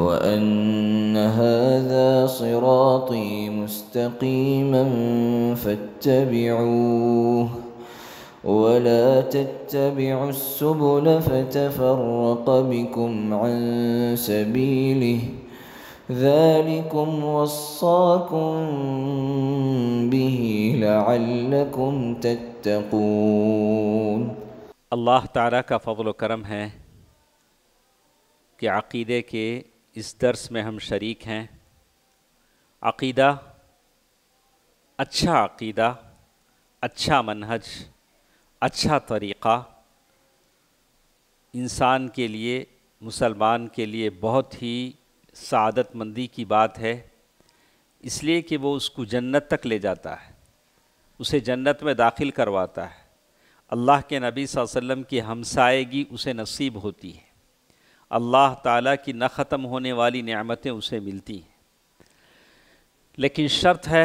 وأن هذا صراطي مستقيما فاتبعوه ولا تتبعوا السبل فتفرق بكم عن سبيله ذلكم وصاكم به لعلكم تتقون الله تعالی کا فضل و کرم ہے کہ عقیدے کے इस दर्स में हम शरीक हैं अकीदा अच्छा अकीदा अच्छा मनहज अच्छा तरीक़ा इंसान के लिए मुसलमान के लिए बहुत ही सदतमंदी की बात है इसलिए कि वो उसको जन्नत तक ले जाता है उसे जन्नत में दाखिल करवाता है अल्लाह के नबी वसल्लम की हमसाएगी उसे नसीब होती है अल्लाह ताला की न ख़त्म होने वाली नेमतें उसे मिलती हैं लेकिन शर्त है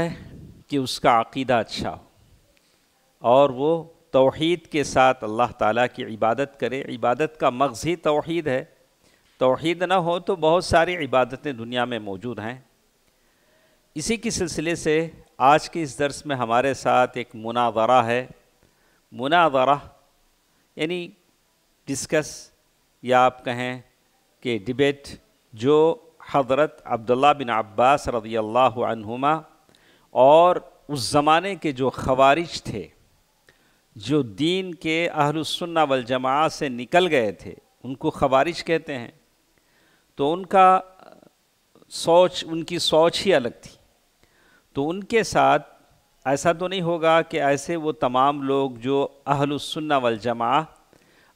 कि उसका अकीदा अच्छा हो और वो तोहद के साथ अल्लाह ताला की इबादत करे इबादत का मगज़ ही तोहद है तोहद ना हो तो बहुत सारी इबादतें दुनिया में मौजूद हैं इसी के सिलसिले से आज के इस दर्स में हमारे साथ एक मुनावरा है मुनावरा यानी डिस्कस या आप कहें के डिबेट जो हज़रत अब्दुल्ला बिन अब्बास रदी अल्लाहुमा और उस ज़माने के जो खवारिज थे जो दीन के अहलसन्ना वलजमा से निकल गए थे उनको खवारिज कहते हैं तो उनका सोच उनकी सोच ही अलग थी तो उनके साथ ऐसा तो नहीं होगा कि ऐसे वो तमाम लोग जो अहलसन्ना वलजमा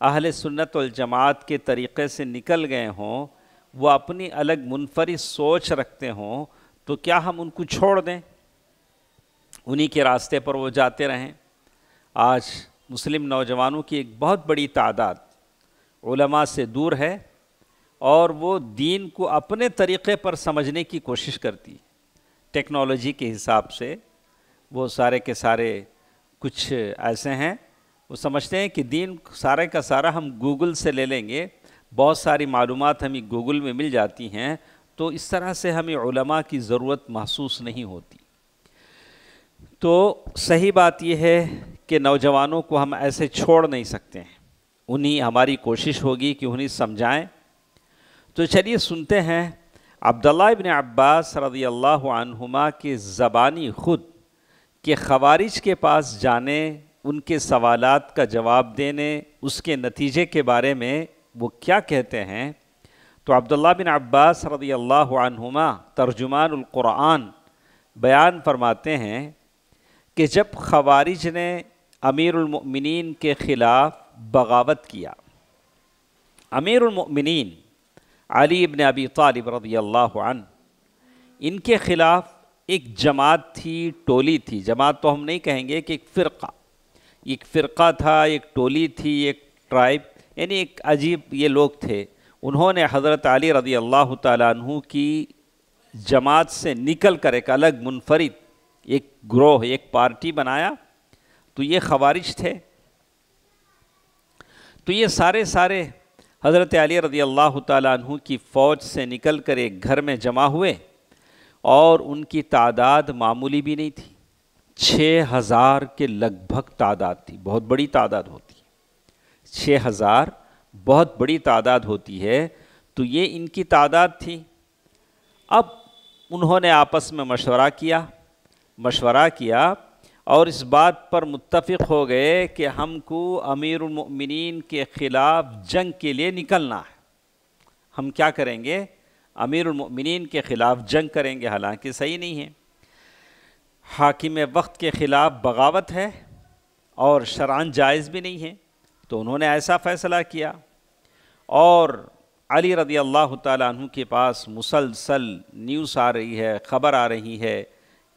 अहल सुन्नत जमात के तरीक़े से निकल गए हों वो अपनी अलग मुनफरद सोच रखते हों तो क्या हम उनको छोड़ दें उन्हीं के रास्ते पर वो जाते रहें आज मुस्लिम नौजवानों की एक बहुत बड़ी तादाद उलमा से दूर है और वो दीन को अपने तरीक़े पर समझने की कोशिश करती है टेक्नोलॉजी के हिसाब से वो सारे के सारे कुछ ऐसे हैं वो समझते हैं कि दीन सारे का सारा हम गूगल से ले लेंगे बहुत सारी मालूम हमें गूगल में मिल जाती हैं तो इस तरह से हमें उलमा की ज़रूरत महसूस नहीं होती तो सही बात यह है कि नौजवानों को हम ऐसे छोड़ नहीं सकते हैं उन्हीं हमारी कोशिश होगी कि उन्हें समझाएं तो चलिए सुनते हैं अब्दुल्ला इबन अब्बास रदी अल्लाह के ज़बानी ख़ुद के खवारिज के पास जाने उनके सवालात का जवाब देने उसके नतीजे के बारे में वो क्या कहते हैं तो अब्दुल्ला बिन अब्बास रदी अल्लाहुमा तर्जुमानकुरान बयान फरमाते हैं कि जब खवारिज ने अमीरमिन के ख़िलाफ़ बगावत किया अमीरमिन अली इबन अबी तालिब रदी अल्लाह इनके ख़िलाफ़ एक जमात थी टोली थी जमात तो हम नहीं कहेंगे कि एक फ़िरका एक फ़िरका था एक टोली थी एक ट्राइब यानी एक अजीब ये लोग थे उन्होंने हज़रत अली रदी अल्लाह तु की जमात से निकल कर एक अलग मुनफरद एक ग्रोह एक पार्टी बनाया तो ये खबारिश थे तो ये सारे सारे हज़रत अली रदी अल्लाह तु की फ़ौज से निकल कर एक घर में जमा हुए और उनकी तादाद मामूली भी नहीं थी छः हज़ार के लगभग तादाद थी बहुत बड़ी तादाद होती है छः हज़ार बहुत बड़ी तादाद होती है तो ये इनकी तादाद थी अब उन्होंने आपस में मशवरा किया मशवरा किया और इस बात पर मुत्तफिक हो गए कि हमको अमीर उमिन के ख़िलाफ़ जंग के लिए निकलना है हम क्या करेंगे अमीर उमिन के ख़िलाफ़ जंग करेंगे हालांकि सही नहीं है हाकिम वक्त के ख़िलाफ़ बगावत है और शरान जायज़ भी नहीं है तो उन्होंने ऐसा फ़ैसला किया और अली रदी अल्लाह तु के पास मुसलसल न्यूज़ आ रही है ख़बर आ रही है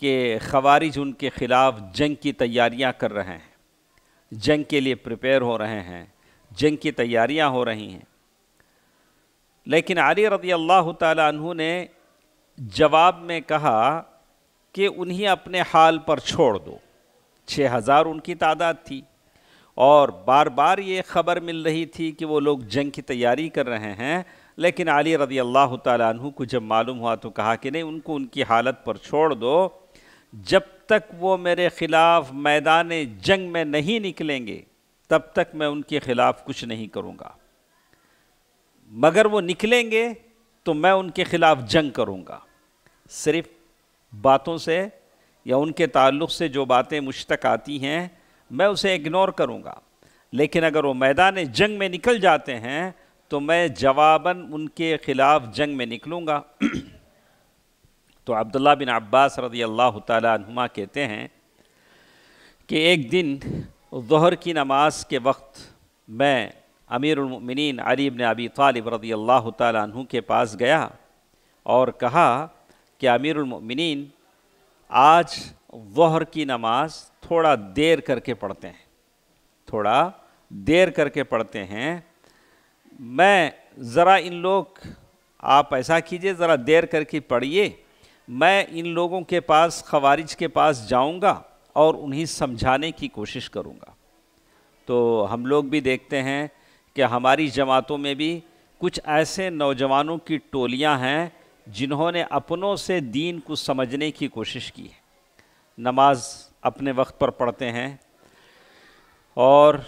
कि खवारिज उनके ख़िलाफ़ जंग की तैयारियां कर रहे हैं जंग के लिए प्रिपेयर हो रहे हैं जंग की तैयारियां हो रही हैं लेकिन अली रदी अल्लाह तु ने जवाब में कहा कि उन्हें अपने हाल पर छोड़ दो छः हज़ार उनकी तादाद थी और बार बार ये खबर मिल रही थी कि वो लोग जंग की तैयारी कर रहे हैं लेकिन अली रदी अल्लाह तु को जब मालूम हुआ तो कहा कि नहीं उनको उनकी हालत पर छोड़ दो जब तक वो मेरे ख़िलाफ़ मैदान जंग में नहीं निकलेंगे तब तक मैं उनके ख़िलाफ़ कुछ नहीं करूँगा मगर वो निकलेंगे तो मैं उनके ख़िलाफ़ जंग करूँगा सिर्फ़ बातों से या उनके ताल्लुक़ से जो बातें मुझ तक आती हैं मैं उसे इग्नोर करूँगा लेकिन अगर वो मैदान जंग में निकल जाते हैं तो मैं जवाबन उनके ख़िलाफ़ जंग में निकलूँगा तो अब्दुल्ला बिन अब्बास रदी अल्लाह तुमा कहते हैं कि एक दिन जहर की नमाज के वक्त मैं अमीरमिन अली इबन अबी तालिब रदी अल्लाह तु के पास गया और कहा कि अमीरमिन आज वहर की नमाज थोड़ा देर करके पढ़ते हैं थोड़ा देर करके पढ़ते हैं मैं ज़रा इन लोग आप ऐसा कीजिए ज़रा देर करके पढ़िए मैं इन लोगों के पास खवारिज के पास जाऊंगा और उन्हें समझाने की कोशिश करूंगा तो हम लोग भी देखते हैं कि हमारी जमातों में भी कुछ ऐसे नौजवानों की टोलियां हैं जिन्होंने अपनों से दीन को समझने की कोशिश की है नमाज अपने वक्त पर पढ़ते हैं और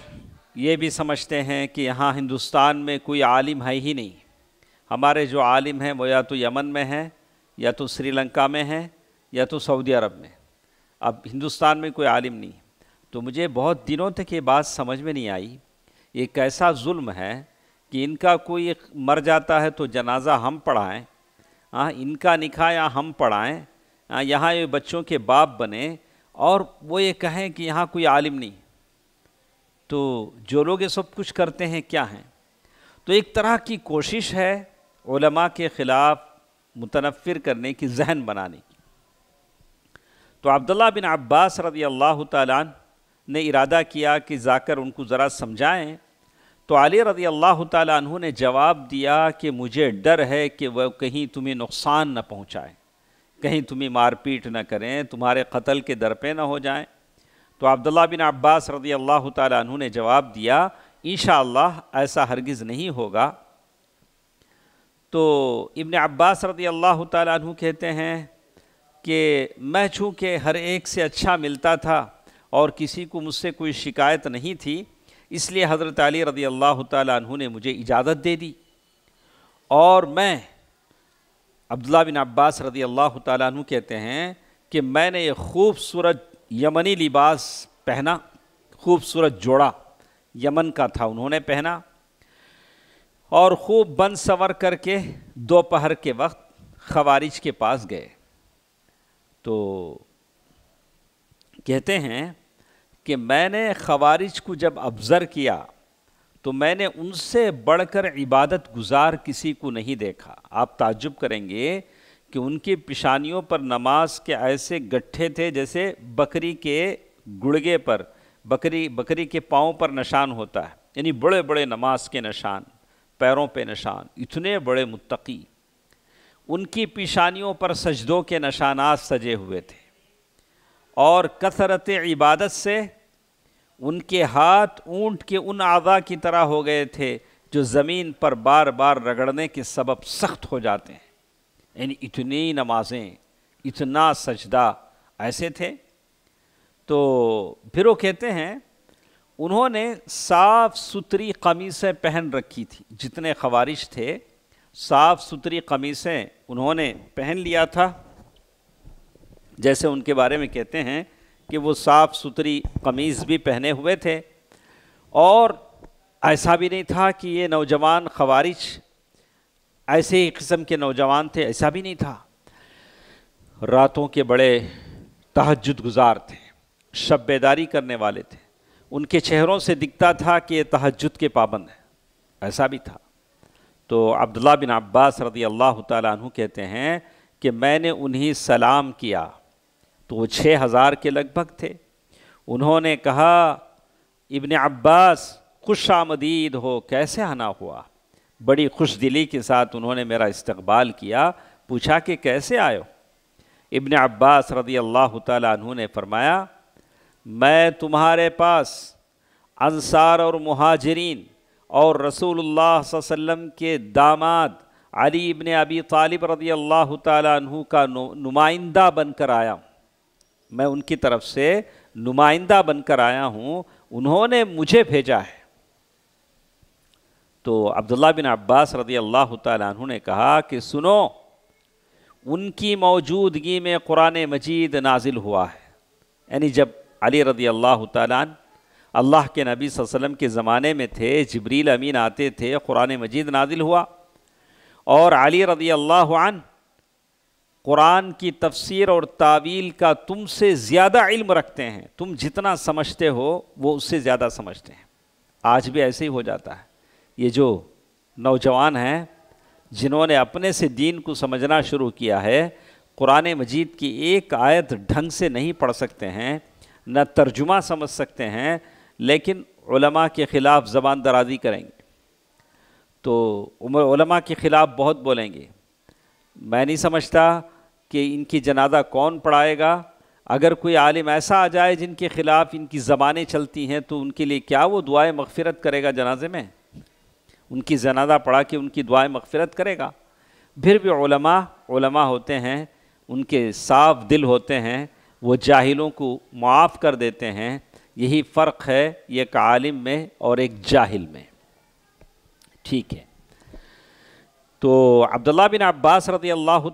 ये भी समझते हैं कि यहाँ हिंदुस्तान में कोई आलिम है ही नहीं हमारे जो आलिम हैं वो या तो यमन में हैं या तो श्रीलंका में हैं या तो सऊदी अरब में अब हिंदुस्तान में कोई आलिम नहीं तो मुझे बहुत दिनों तक ये बात समझ में नहीं आई ये कैसा जुल्म है कि इनका कोई मर जाता है तो जनाजा हम पढ़ाएं हाँ इनका निकाया हम पढ़ाएं यहाँ ये बच्चों के बाप बने और वो ये कहें कि यहाँ कोई आलिम नहीं तो जो लोग ये सब कुछ करते हैं क्या हैं तो एक तरह की कोशिश है उलमा के ख़िलाफ़ मुतनफ़िर करने की जहन बनाने की तो अब्दुल्ला बिन अब्बास रदी अल्लाह ने इरादा किया कि जाकर उनको ज़रा समझाएं तो अली रदी अल्लाह तु ने जवाब दिया कि मुझे डर है कि वह कहीं तुम्हें नुकसान न पहुँचाएँ कहीं तुम्हें मारपीट न करें तुम्हारे कत्ल के दर पर न हो जाएँ तो अब्दुल्ला बिन अब्बास रजी अल्लाह तु ने जवाब दिया इन ऐसा हरगिज़ नहीं होगा तो इबन अब्बास रदी अल्लाह तु कहते हैं कि मैं चूँकि हर एक से अच्छा मिलता था और किसी को मुझसे कोई शिकायत नहीं थी इसलिए हज़रत अली रदी अल्लाह तु ने मुझे इजाज़त दे दी और मैं अब्दुल्ला बिन अब्बास रदी अल्लाह तु कहते हैं कि मैंने ये खूबसूरत यमनी लिबास पहना खूबसूरत जोड़ा यमन का था उन्होंने पहना और खूब बन सवर करके दोपहर के वक्त खवारिज के पास गए तो कहते हैं कि मैंने खवारिज को जब अब्ज़र किया तो मैंने उनसे बढ़कर इबादत गुजार किसी को नहीं देखा आप ताजुब करेंगे कि उनकी पेशानियों पर नमाज के ऐसे गट्ठे थे जैसे बकरी के गुड़गे पर बकरी बकरी के पाँव पर निशान होता है यानी बड़े बड़े नमाज के निशान पैरों पे निशान इतने बड़े मुत्तकी उनकी पेशानियों पर सजदों के निशानात सजे हुए थे और कसरत इबादत से उनके हाथ ऊंट के उन आदा की तरह हो गए थे जो ज़मीन पर बार बार रगड़ने के सबब सख्त हो जाते हैं यानी इतनी नमाजें इतना सजदा ऐसे थे तो फिर वो कहते हैं उन्होंने साफ़ सुथरी कमीसें पहन रखी थी जितने खवारिश थे साफ़ सुथरी कमीसें उन्होंने पहन लिया था जैसे उनके बारे में कहते हैं कि वो साफ़ सुथरी कमीज़ भी पहने हुए थे और ऐसा भी नहीं था कि ये नौजवान खवारिज ऐसे ही किस्म के नौजवान थे ऐसा भी नहीं था रातों के बड़े तहजद गुजार थे शब बेदारी करने वाले थे उनके चेहरों से दिखता था कि ये तहजद के पाबंद हैं ऐसा भी था तो अब्दुल्ला बिन अब्बास रदी अल्लाह तु कहते हैं कि मैंने उन्हें सलाम किया तो वो छः हज़ार के लगभग थे उन्होंने कहा इबन अब्बास खुश आमदीद हो कैसे आना हुआ बड़ी खुश दिली के साथ उन्होंने मेरा इस्तकबाल किया पूछा कि कैसे आयो इबन अब्बास रदी अल्लाह तु ने फरमाया मैं तुम्हारे पास अंसार और महाजरीन और रसूलुल्लाह वसल्लम के दामाद अली इबन अबी तालिब रदी अल्लाह तु का नुमाइंदा बनकर आया हूँ मैं उनकी तरफ से नुमाइंदा बनकर आया हूँ उन्होंने मुझे भेजा है तो अब्दुल्ला बिन अब्बास रदी अल्लाह तु ने कहा कि सुनो उनकी मौजूदगी में कुरान मजीद नाजिल हुआ है यानी जब अली रदी अल्लाह तन अल्लाह के नबी वसल्लम के ज़माने में थे जबरील अमीन आते थे कुरान मजीद नाजिल हुआ और अली रदी अल्लाह कुरान की तफसीर और तावील का तुमसे ज़्यादा इल्म रखते हैं तुम जितना समझते हो वो उससे ज़्यादा समझते हैं आज भी ऐसे ही हो जाता है ये जो नौजवान हैं जिन्होंने अपने से दीन को समझना शुरू किया है कुरान मजीद की एक आयत ढंग से नहीं पढ़ सकते हैं न तर्जुमा समझ सकते हैं लेकिन उलमा के ख़िलाफ़ ज़बान दराजी करेंगे तो उलमा के ख़िलाफ़ बहुत बोलेंगे मैं नहीं समझता कि इनकी जनाजा कौन पढ़ाएगा अगर कोई आलिम ऐसा आ जाए जिनके ख़िलाफ़ इनकी ज़बानें चलती हैं तो उनके लिए क्या वो दुआ मगफ़रत करेगा जनाजे में उनकी जनाजा पढ़ा के उनकी दुआ मगफ़रत करेगा फिर भी होते हैं उनके साफ दिल होते हैं वो जाहिलों को माफ़ कर देते हैं यही फ़र्क है एक आलिम में और एक जाहिल में ठीक है तो अब्दुल्ला बिन अब्बास रदी अल्लाह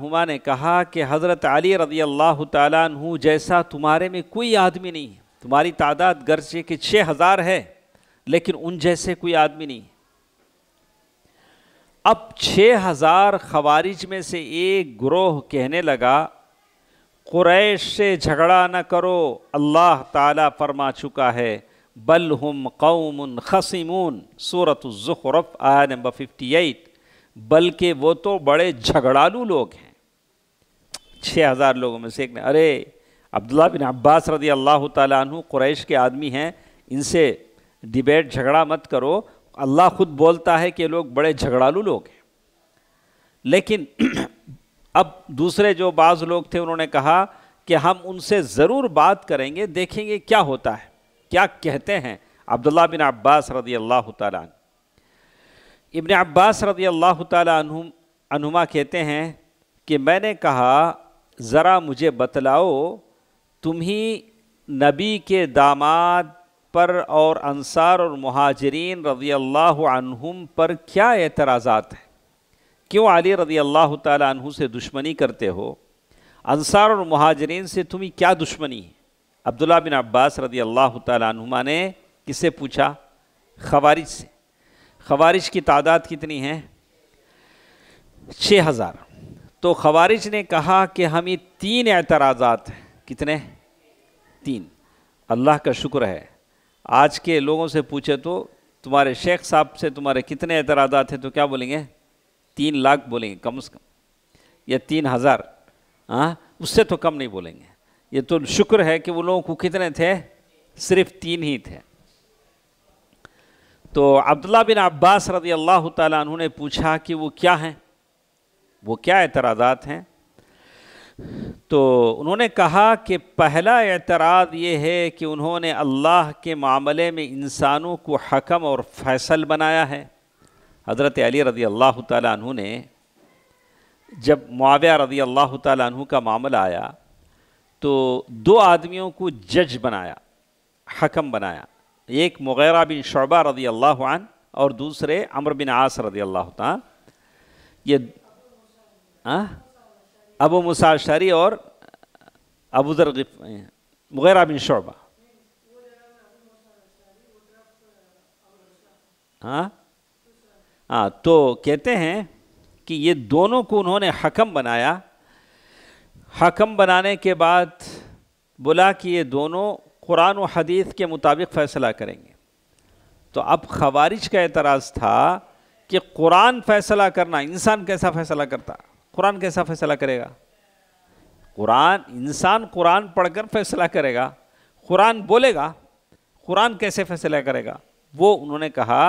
तुमा ने कहा कि हज़रत अली रदी अल्लाह तु जैसा तुम्हारे में कोई आदमी नहीं तुम्हारी तादाद गर्जे के छः हज़ार है लेकिन उन जैसे कोई आदमी नहीं अब छः हज़ार खवारिज में से एक ग्रोह कहने लगा क्रैश से झगड़ा न करो अल्लाह ताला फरमा चुका है बल हम कौम खसीमून सूरत ज़ुखरफ आया नंबर फिफ्टी एट बल्कि वो तो बड़े झगड़ालू लोग हैं छः हज़ार लोगों में से एक ने अरे अब्दुल्ला बिन अब्बास रदी अल्लाह तु क्रैश के आदमी हैं इनसे डिबेट झगड़ा मत करो अल्लाह ख़ुद बोलता है कि लोग बड़े झगड़ालू लोग हैं लेकिन अब दूसरे जो बाज़ लोग थे उन्होंने कहा कि हम उनसे ज़रूर बात करेंगे देखेंगे क्या होता है क्या कहते हैं अब्दुल्ला बिन अब्बास रदी अल्लाह तु इबन अब्बास रदी अल्लाह तनुमा कहते हैं कि मैंने कहा ज़रा मुझे बतलाओ तुम ही नबी के दामाद पर और अंसार और महाजरीन अल्लाह अल्लाम पर क्या एतराज़ात हैं क्यों अली रजी अल्लाह तु से दुश्मनी करते हो अंसार और महाजरीन से तुम्हें क्या दुश्मनी है अब्दुल्ला बिन अब्बास रदी अल्लाह तुमा ने किसे पूछा खवारिज से खवारिश की तादाद कितनी है छः हज़ार तो खबारिश ने कहा कि हम ये तीन एतराज़ात हैं कितने तीन अल्लाह का शुक्र है आज के लोगों से पूछे तो तुम्हारे शेख साहब से तुम्हारे कितने एतराज़ात हैं तो क्या बोलेंगे तीन लाख बोलेंगे कम से कम या तीन हज़ार हाँ उससे तो कम नहीं बोलेंगे ये तो शुक्र है कि वो लोगों को कितने थे सिर्फ तीन ही थे तो अब्दुल्ला बिन अब्बास रदी अल्लाह तु ने पूछा कि वो क्या हैं वो क्या एतराज़ात हैं तो उन्होंने कहा कि पहला एतराज़ ये है कि उन्होंने अल्लाह के मामले में इंसानों को हकम और फैसल बनाया है हज़रत अली रदी अल्लाह तु ने जब मुआविया रदी अल्लाह तु का मामला आया तो दो आदमियों को जज बनाया हकम बनाया एक मुगैरा बिन शोबा रदी अल्लाह और दूसरे अमर बिन आस रदी अल्लाह ये अबू मुसा और अबू जर मुगैरा बिन शोबा हाँ हाँ तो कहते हैं कि ये दोनों को उन्होंने हकम बनाया हकम बनाने के बाद बोला कि ये दोनों कुरान व हदीस के मुताबिक फ़ैसला करेंगे तो अब खवारिज का एतराज़ था कि कुरान फैसला करना इंसान कैसा फैसला करता कुरान कैसा फैसला करेगा कुरान इंसान कुरान पढ़कर फैसला करेगा कुरान बोलेगा कुरान कैसे फैसला करेगा वो उन्होंने कहा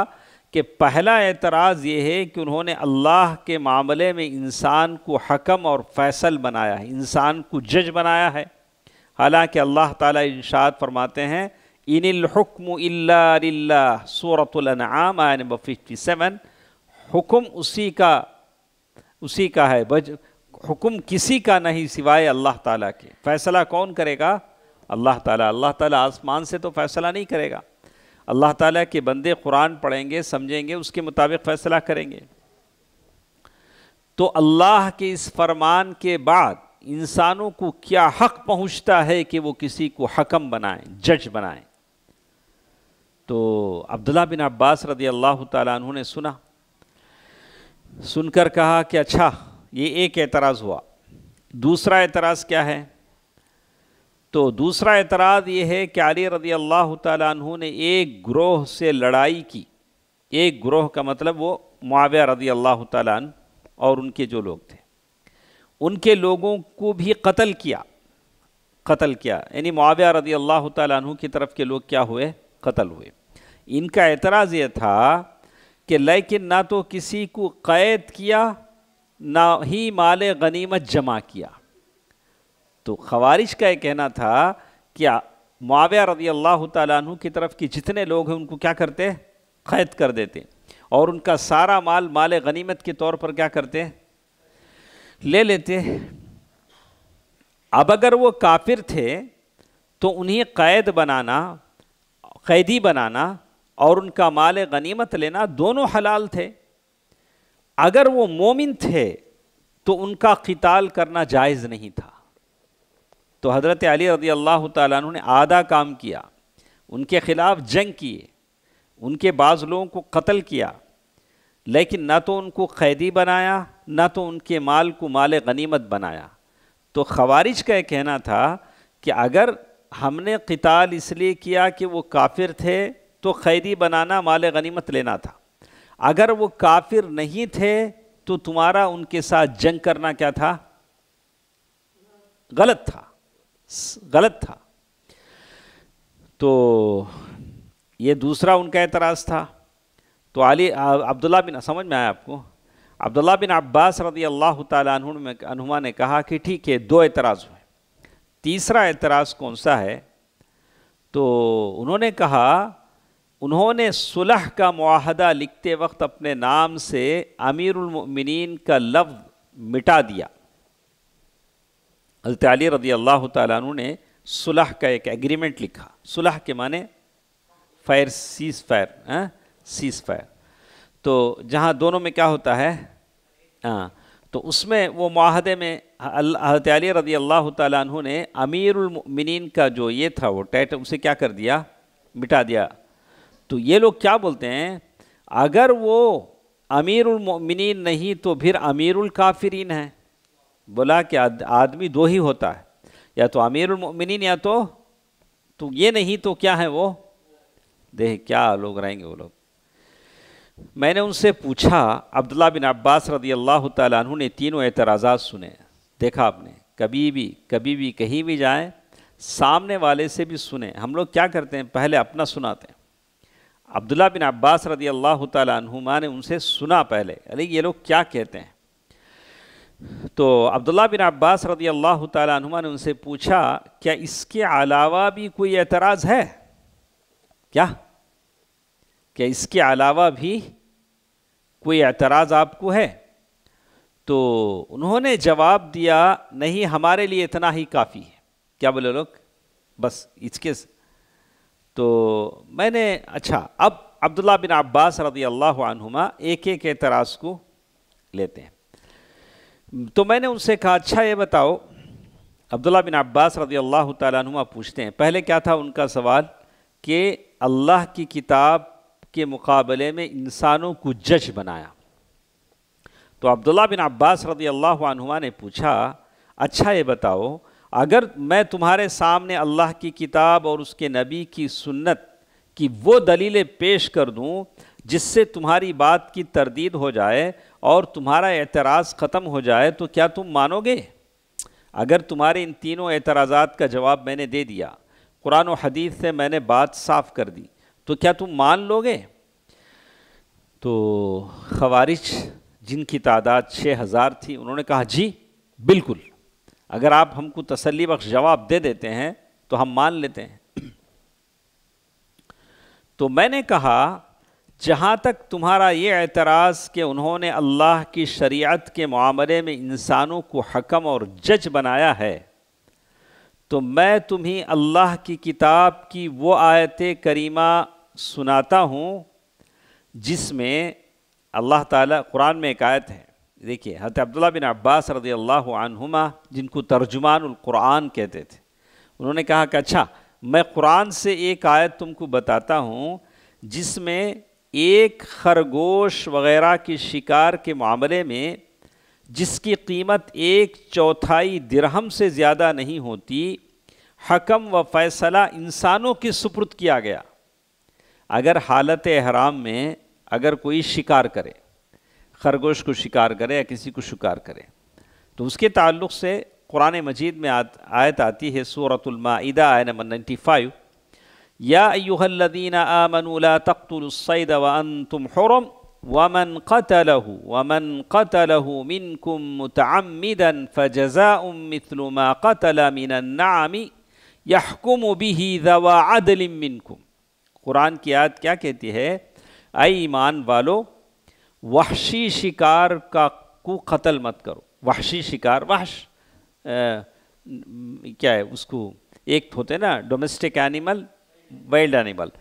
कि पहला एतराज़ ये है कि उन्होंने अल्लाह के मामले में इंसान को हकम और फैसल बनाया है इंसान को जज बनाया है हालांकि अल्लाह ताला इरशाद फरमाते हैं इनकम सूरतम नंबर फिफ्टी सेवन हुक्म उसी का उसी का है बज हुक्म किसी का नहीं सिवाय अल्लाह ताला के फ़ैसला कौन करेगा अल्लाह ताला अल्लाह ताला आसमान से तो फ़ैसला नहीं करेगा अल्लाह ताला के बंदे कुरान पढ़ेंगे समझेंगे उसके मुताबिक फ़ैसला करेंगे तो अल्लाह के इस फरमान के बाद इंसानों को क्या हक पहुंचता है कि वो किसी को हकम बनाएं जज बनाए तो अब्दुल्ला बिन अब्बास रदी अल्लाह तु ने सुना सुनकर कहा कि अच्छा ये एक एतराज़ हुआ दूसरा एतराज़ क्या है तो दूसरा एतराज़ ये है कि अली रदी अल्लाह तु ने एक ग्रोह से लड़ाई की एक ग्रोह का मतलब वो मुआव रदी अल्लाह तु और उनके जो लोग थे उनके लोगों को भी कत्ल किया कत्ल किया यानी मुआविया रदी अल्लाह तु की तरफ के लोग क्या हुए कत्ल हुए इनका एतराज़ ये था कि लेकिन ना तो किसी को क़ैद किया ना ही माल गनीमत जमा किया तो खवारिश का यह कहना था कि मुआविया रदी अल्लाह तु की तरफ के जितने लोग हैं उनको क्या करते क़ैद कर देते और उनका सारा माल माल गनीमत के तौर पर क्या करते ले लेते हैं अब अगर वो काफिर थे तो उन्हें कैद बनाना कैदी बनाना और उनका माल गनीमत लेना दोनों हलाल थे अगर वो मोमिन थे तो उनका क़िताल करना जायज़ नहीं था तो हज़रत अली रजी अल्लाह तु ने आधा काम किया उनके ख़िलाफ़ जंग किए उनके बाज़ लोगों को कत्ल किया लेकिन ना तो उनको कैदी बनाया ना तो उनके माल को माल गनीमत बनाया तो खवारिज का कहना था कि अगर हमने कताल इसलिए किया कि वो काफिर थे तो खैदी बनाना माल गनीमत लेना था अगर वो काफिर नहीं थे तो तुम्हारा उनके साथ जंग करना क्या था गलत था गलत था तो ये दूसरा उनका एतराज़ था तो अली अब्दुल्ला बिन समझ में आया आपको अब्दुल्ला बिन अब्बास रदी अल्लाह तुमा ने कहा कि ठीक है दो एतराज़ हुए तीसरा एतराज़ कौन सा है तो उन्होंने कहा उन्होंने सुलह का माहदा लिखते वक्त अपने नाम से अमीरमिन का लफ्ज़ मिटा दिया हजरत अली रदी अल्लाह तु ने सुलह का एक एग्रीमेंट लिखा सुलह के माने फायर सीज़ फायर हाँ? सीज़ फायर तो जहाँ दोनों में क्या होता है हाँ तो उसमें वो माहदे में हजरत रजी रदी अल्लाह तु ने अमीरमिन का जो ये था वो टैट उसे क्या कर दिया मिटा दिया तो ये लोग क्या बोलते हैं अगर वो अमीरमिन नहीं तो फिर अमीरुल काफिरीन है बोला कि आदमी दो ही होता है या तो अमीरमिन या तो तो ये नहीं तो क्या है वो देख क्या लोग रहेंगे वो लोग मैंने उनसे पूछा अब्दुल्ला बिन अब्बास रदी अल्लाह तु ने तीनों एतराज़ा सुने देखा आपने कभी भी कभी भी कहीं भी जाएं सामने वाले से भी सुने हम लोग क्या करते हैं पहले अपना सुनाते हैं अब्दुल्ला बिन अब्बास रदी अल्लाह तुमा ने उनसे सुना पहले अरे ये लोग क्या कहते हैं तो अब्दुल्ला बिन अब्बास रदी अल्लाह तुमा ने उनसे पूछा क्या इसके अलावा भी कोई एतराज़ है क्या क्या इसके अलावा भी कोई एतराज़ आपको है तो उन्होंने जवाब दिया नहीं हमारे लिए इतना ही काफ़ी है क्या बोले लोग बस इसके तो मैंने अच्छा अब अब्दुल्ला बिन अब्बास रदी अल्लाह आनुमा एक एक एतराज़ को लेते हैं तो मैंने उनसे कहा अच्छा ये बताओ अब्दुल्ला बिन अब्बास रदी अल्लाह तुमा पूछते हैं पहले क्या था उनका सवाल कि अल्लाह की किताब के मुकाबले में इंसानों को जज बनाया तो अब्दुल्ला बिन अब्बास रदी अल्लाह अनहुमा ने पूछा अच्छा ये बताओ अगर मैं तुम्हारे सामने अल्लाह की किताब और उसके नबी की सुन्नत की वो दलीलें पेश कर दूँ जिससे तुम्हारी बात की तरदीद हो जाए और तुम्हारा एतराज़ ख़त्म हो जाए तो क्या तुम मानोगे अगर तुम्हारे इन तीनों एतराज़ात का जवाब मैंने दे दिया कुरान हदीस से मैंने बात साफ़ कर दी तो क्या तुम मान लोगे तो खवारिज जिनकी तादाद छः हज़ार थी उन्होंने कहा जी बिल्कुल अगर आप हमको तसली बख्श जवाब दे देते हैं तो हम मान लेते हैं तो मैंने कहा जहाँ तक तुम्हारा ये एतराज़ कि उन्होंने अल्लाह की शरीयत के मामले में इंसानों को हकम और जज बनाया है तो मैं तुम्हें अल्लाह की किताब की वो आयत करीमा सुनाता हूँ जिसमें अल्लाह ताला कुरान में एक आयत है देखिए हत अब्दुल्ला बिन अब्बास रदी अल्लाह आनहुमा जिनको तर्जुमान कुरान कहते थे उन्होंने कहा कि अच्छा मैं कुरान से एक आयत तुमको बताता हूँ जिसमें एक खरगोश वगैरह की शिकार के मामले में जिसकी कीमत एक चौथाई दिरहम से ज़्यादा नहीं होती हकम व फैसला इंसानों के सुपुर्द किया गया अगर हालत एहराम में अगर कोई शिकार करे खरगोश को शिकार करे या किसी को शिकार करे तो उसके ताल्लुक से कुरान मजीद में आत, आयत आती है सूरतमादा आय नंबर नाइन्टी फाइव यादीन आमनला तख्तुलसैद वन तुम हरम वमन कतलह वमन कतलह मिनकुम मुतअम्मिदन फजजा मिथलुमा कतल मिनन्नामी यहकुम बिही दवा अदलिम मिनकुम कुरान की याद क्या कहती है आई ईमान वालो वहशी शिकार का को कत्ल मत करो वहशी शिकार वहश क्या है उसको एक तो होते ना डोमेस्टिक एनिमल वाइल्ड एनिमल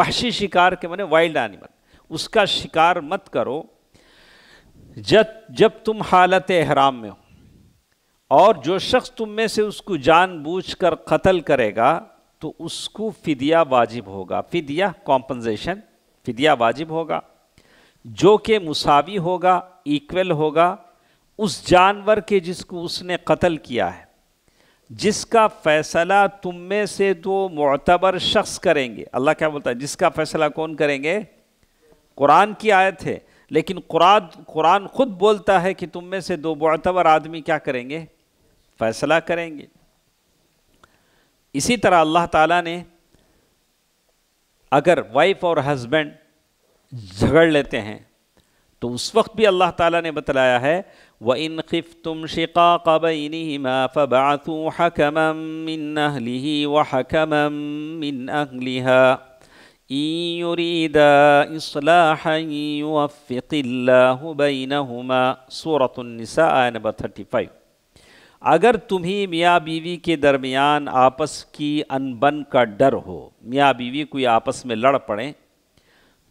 वहशी शिकार के मैंने वाइल्ड एनिमल उसका शिकार मत करो जब जब तुम हालत एहराम में हो और जो शख्स तुम में से उसको जानबूझकर कत्ल करेगा तो उसको फिदिया वाजिब होगा फिदिया कॉम्पनसेशन फिदिया वाजिब होगा जो कि मुसावी होगा इक्वल होगा उस जानवर के जिसको उसने कत्ल किया है जिसका फ़ैसला तुम में से दो मोतबर शख्स करेंगे अल्लाह क्या बोलता है जिसका फ़ैसला कौन करेंगे कुरान की आयत है लेकिन कुरान कुरान ख़ुद बोलता है कि तुम में से दो मोतबर आदमी क्या करेंगे फ़ैसला करेंगे इसी तरह अल्लाह ताला ने अगर वाइफ और हस्बैंड झगड़ लेते हैं तो उस वक्त भी अल्लाह ताला ने बतलाया है व इन खिफ तुम शिका कब कबीनीमाफ़ातू हकम मिन अहली व हकम मिन अहलिहा ईरीदा इसलाफ़िल्ला बैनहुमा सूरतनिसा आय नंबर थर्टी फाइव अगर तुम्हें मियाँ बीवी के दरमियान आपस की अनबन का डर हो मियाँ बीवी कोई आपस में लड़ पड़े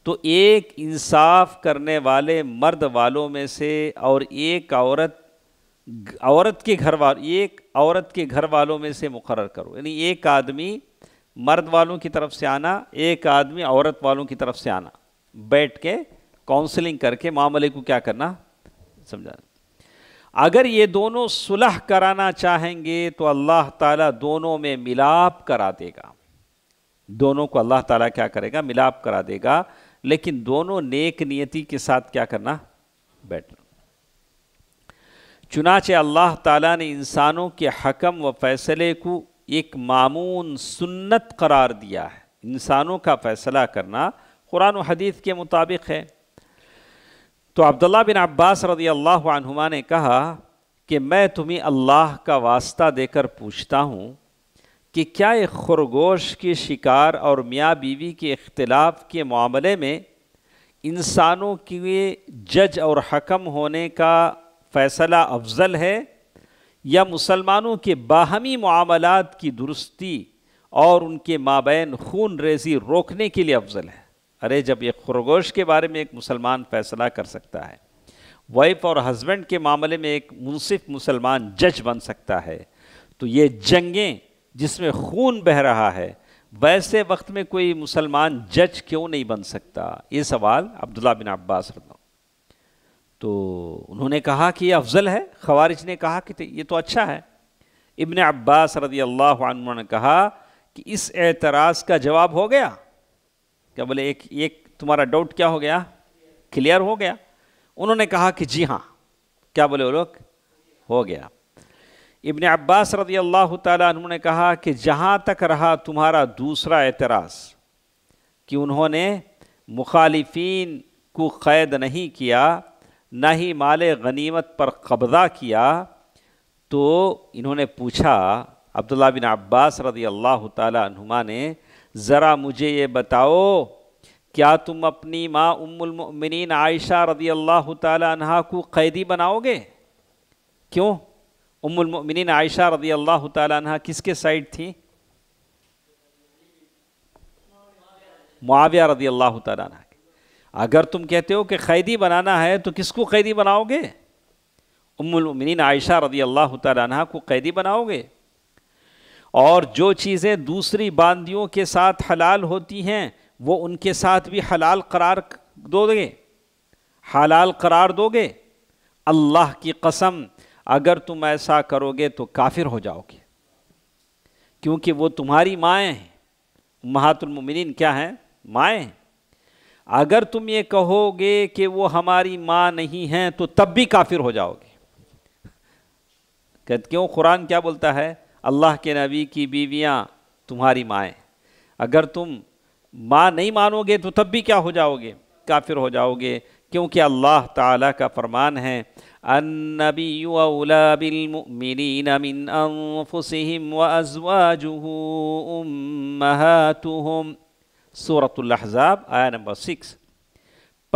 तो एक इंसाफ करने वाले मर्द वालों में से और एक औरत औरत के घर वाल एक औरत के घर वालों में से मुकर करो यानी एक आदमी मर्द वालों की तरफ से आना एक आदमी औरत वालों की तरफ से आना बैठ के काउंसलिंग करके मामले को क्या करना समझा अगर ये दोनों सुलह कराना चाहेंगे तो अल्लाह ताला दोनों में मिलाप करा देगा दोनों को अल्लाह ताला क्या करेगा मिलाप करा देगा लेकिन दोनों नेक नियति के साथ क्या करना बैठना चुनाचे अल्लाह ताला ने इंसानों के हकम व फैसले को एक मामून सुन्नत करार दिया है इंसानों का फैसला करना कुरान हदीस के मुताबिक है तो अब्दुल्ला बिन अब्बास रदी अल्लाह ने कहा कि मैं तुम्हें अल्लाह का वास्ता देकर पूछता हूँ कि क्या एक खरगोश के शिकार और मियाँ बीवी के अख्तिलाफ़ के मामले में इंसानों के जज और हकम होने का फ़ैसला अफजल है या मुसलमानों के बाहमी मामलत की दुरुस्ती और उनके माबेन खून रेजी रोकने के लिए अफजल है अरे जब ये खुरगोश के बारे में एक मुसलमान फैसला कर सकता है वाइफ और हस्बैंड के मामले में एक मुनसिफ मुसलमान जज बन सकता है तो ये जंगें जिसमें खून बह रहा है वैसे वक्त में कोई मुसलमान जज क्यों नहीं बन सकता ये सवाल अब्दुल्ला बिन अब्बास रदा तो उन्होंने कहा कि ये अफजल है खवारिज ने कहा कि ये तो अच्छा है इबन अब्बास रदी अल्लाह ने कहा कि इस एतराज़ का जवाब हो गया क्या बोले एक एक तुम्हारा डाउट क्या हो गया क्लियर हो गया उन्होंने कहा कि जी हाँ क्या बोले वो लोग हो गया इबन अब्बास रदी अल्लाह तुमने ने कहा कि जहाँ तक रहा तुम्हारा दूसरा एतराज़ कि उन्होंने मुखालिफिन को क़ैद नहीं किया ना ही माल गनीमत पर कब्ज़ा किया तो इन्होंने पूछा अब्दुल्ला बिन अब्बास रदी अल्लाह तुमा ने ज़रा मुझे ये बताओ क्या तुम अपनी माँ उम्मिन आयशा रदी अल्लाह तह को कैदी बनाओगे क्यों उम्मिन आयशा रदी अल्लाह तहा किसके साइड थी मुआविया रदी अल्लाह तहा अगर तुम कहते हो कि कैदी बनाना है तो किसको कैदी बनाओगे उम्मिन आयशा रदी अल्लाह तह को कैदी बनाओगे और जो चीज़ें दूसरी बांदियों के साथ हलाल होती हैं वो उनके साथ भी हलाल करार दोगे हलाल करार दोगे अल्लाह की कसम अगर तुम ऐसा करोगे तो काफिर हो जाओगे क्योंकि वो तुम्हारी माएँ हैं महातुलमिन क्या हैं माएँ अगर तुम ये कहोगे कि वो हमारी माँ नहीं हैं तो तब भी काफिर हो जाओगे कहते क्यों कुरान क्या बोलता है अल्लाह के नबी की बीवियाँ तुम्हारी माएँ अगर तुम माँ नहीं मानोगे तो तब भी क्या हो जाओगे काफिर हो जाओगे क्योंकि अल्लाह ताला का फरमान है अन्नबीमिनफुसम सूरतुल्लाहजाब आया नंबर सिक्स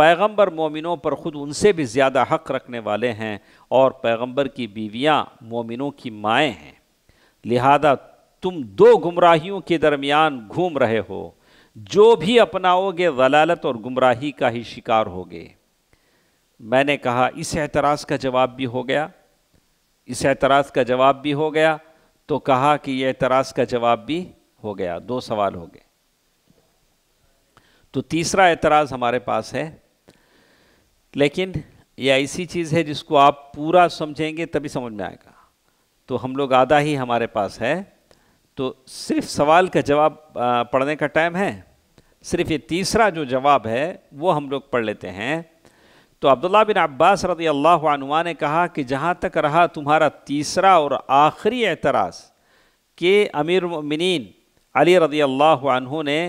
पैगंबर मोमिनों पर ख़ुद उनसे भी ज़्यादा हक़ रखने वाले हैं और पैगंबर की बीवियाँ मोमिनों की माएँ हैं लिहाजा तुम दो गुमराहियों के दरमियान घूम रहे हो जो भी अपनाओगे वलालत और गुमराही का ही शिकार होगे मैंने कहा इस एतराज़ का जवाब भी हो गया इस एतराज़ का जवाब भी हो गया तो कहा कि यह एतराज़ का जवाब भी हो गया दो सवाल हो गए तो तीसरा एतराज़ हमारे पास है लेकिन यह ऐसी चीज़ है जिसको आप पूरा समझेंगे तभी समझ में आएगा तो हम लोग आधा ही हमारे पास है तो सिर्फ सवाल का जवाब पढ़ने का टाइम है सिर्फ ये तीसरा जो जवाब है वो हम लोग पढ़ लेते हैं तो अब्दुल्ला बिन अब्बास रदी अल्लाह ने कहा कि जहाँ तक रहा तुम्हारा तीसरा और आखिरी एतराज़ के अमीर मिनीन अली रदी अल्लाह अनहु ने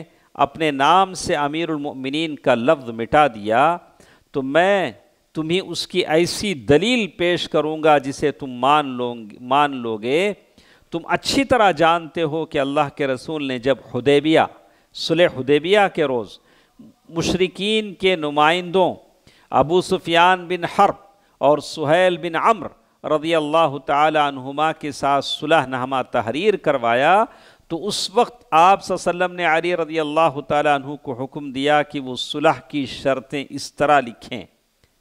अपने नाम से अमीरमिन का लफ्ज़ मिटा दिया तो मैं तुम्हें उसकी ऐसी दलील पेश करूँगा जिसे तुम मान लोगे मान लोगे तुम अच्छी तरह जानते हो कि अल्लाह के रसूल ने जब हदेबिया सुलह हदेबिया के रोज़ मुशरकिन के नुमाइंदों अबू सुफियान बिन हर्ब और सुहैल बिन अम्र रदी अल्लाह तुमा के साथ सुलह नामा तहरीर करवाया तो उस वक्त आप सल्लम ने अली रदी अल्लाह तु को हुक्म दिया कि वो सुलह की शर्तें इस तरह लिखें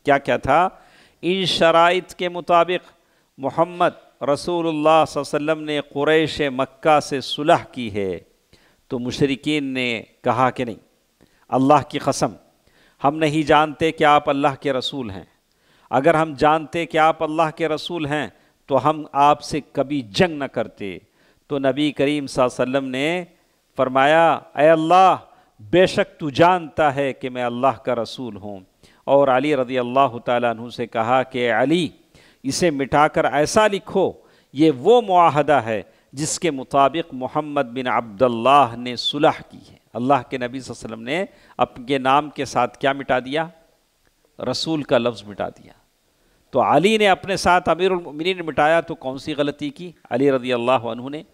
क्या क्या था इन शराइत के मुताबिक मोहम्मद रसूल वसम ने क़ुरैश मक्का से सुलह की है तो मुशरकिन ने कहा कि नहीं अल्लाह की कसम हम नहीं जानते कि आप अल्लाह के रसूल हैं अगर हम जानते कि आप अल्लाह के रसूल हैं तो हम आपसे कभी जंग न करते तो नबी करीम वसम ने फरमाया अल्लाह बेशक तू जानता है कि मैं अल्लाह का रसूल हूँ और अली रदी अल्लाह तु से कहा कि अली इसे मिटाकर ऐसा लिखो ये वो माहदा है जिसके मुताबिक मोहम्मद बिन अब्दुल्ला ने सुलह की है अल्लाह के नबी वसम ने अपने नाम के साथ क्या मिटा दिया रसूल का लफ्ज़ मिटा दिया तो अली ने अपने साथ अमीरमिन ने मिटाया तो कौन सी गलती की अली रदी अल्लाह ने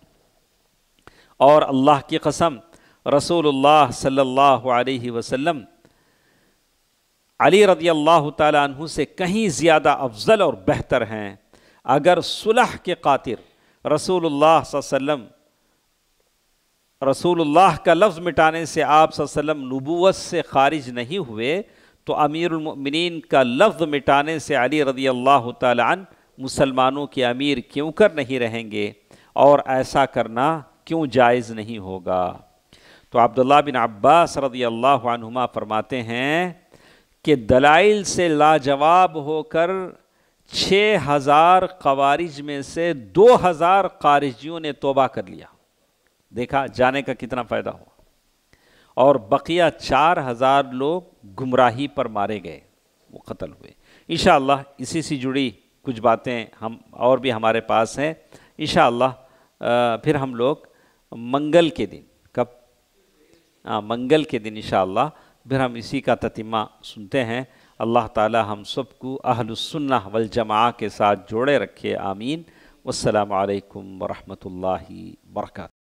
और अल्लाह की कसम रसूल सल्ला वसम अली रदी अल्लाह तु से कहीं ज़्यादा अफजल और बेहतर हैं अगर सुलह के खातिर रसूलुल्लाह वसम रसूलुल्लाह का लफ्ज़ मिटाने से आप वसम नबूत से खारिज नहीं हुए तो अमीरमिन का लफ्ज़ मिटाने से अली रदी अल्लाह तन मुसलमानों के अमीर क्यों कर नहीं रहेंगे और ऐसा करना क्यों जायज़ नहीं होगा तो अब्दुल्ला बिन अब्बास रदी अल्लाह फरमाते हैं के दलाइल से लाजवाब होकर छः हज़ार कवारिज में से दो हज़ार खारिजियों ने तोबा कर लिया देखा जाने का कितना फ़ायदा हुआ और बकिया चार हज़ार लोग गुमराही पर मारे गए वो कत्ल हुए इन इसी से जुड़ी कुछ बातें हम और भी हमारे पास हैं इन फिर हम लोग मंगल के दिन कब हाँ मंगल के दिन इन फिर हम इसी का ततिमा सुनते हैं अल्लाह ताला हम सबको अहलसन्ना वल जमा के साथ जोड़े रखे आमीन वालकम वरहमल वर्का